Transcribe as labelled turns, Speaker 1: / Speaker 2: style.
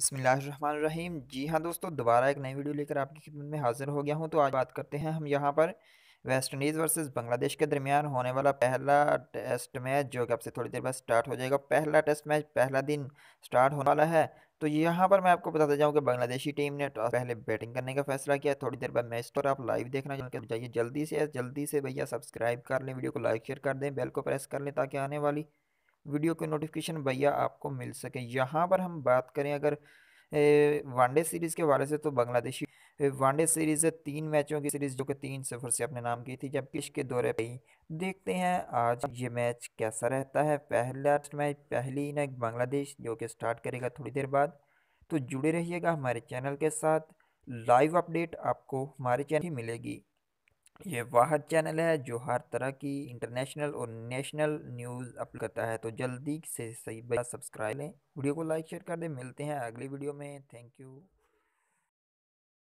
Speaker 1: बसमीम जी हाँ दोस्तों दोबारा एक नई वीडियो लेकर आपकी खिदमत में हाजिर हो गया हूँ तो आज बात करते हैं हम यहाँ पर वेस्ट इंडीज़ वर्सेस बांग्लादेश के दरमियान होने वाला पहला टेस्ट मैच जो कि आपसे थोड़ी देर बाद स्टार्ट हो जाएगा पहला टेस्ट मैच पहला दिन स्टार्ट होने वाला है तो यहाँ पर मैं आपको बताता जाऊँ कि बांग्लादेशी टीम ने पहले बैटिंग करने का फैसला किया थोड़ी देर बाद मैच पर आप लाइव देखना चाहिए तो जल्दी से जल्दी से भैया सब्सक्राइब कर लें वीडियो को लाइक शेयर कर दें बेल को प्रेस कर लें ताकि आने वाली वीडियो के नोटिफिकेशन भैया आपको मिल सके यहाँ पर हम बात करें अगर वनडे सीरीज़ के बारे से तो बांग्लादेशी वनडे सीरीज़ तीन मैचों की सीरीज़ जो कि तीन सफर से अपने नाम की थी जब किश के दौरे पे देखते हैं आज ये मैच कैसा रहता है पहला मैच पहली इनिंग बांग्लादेश जो कि स्टार्ट करेगा थोड़ी देर बाद तो जुड़े रहिएगा हमारे चैनल के साथ लाइव अपडेट आपको हमारे चैनल ही मिलेगी ये वाह चैनल है जो हर तरह की इंटरनेशनल और नेशनल न्यूज़ अपल करता है तो जल्दी से सही सब्सक्राइब लें वीडियो को लाइक शेयर कर दें मिलते हैं अगली वीडियो में थैंक यू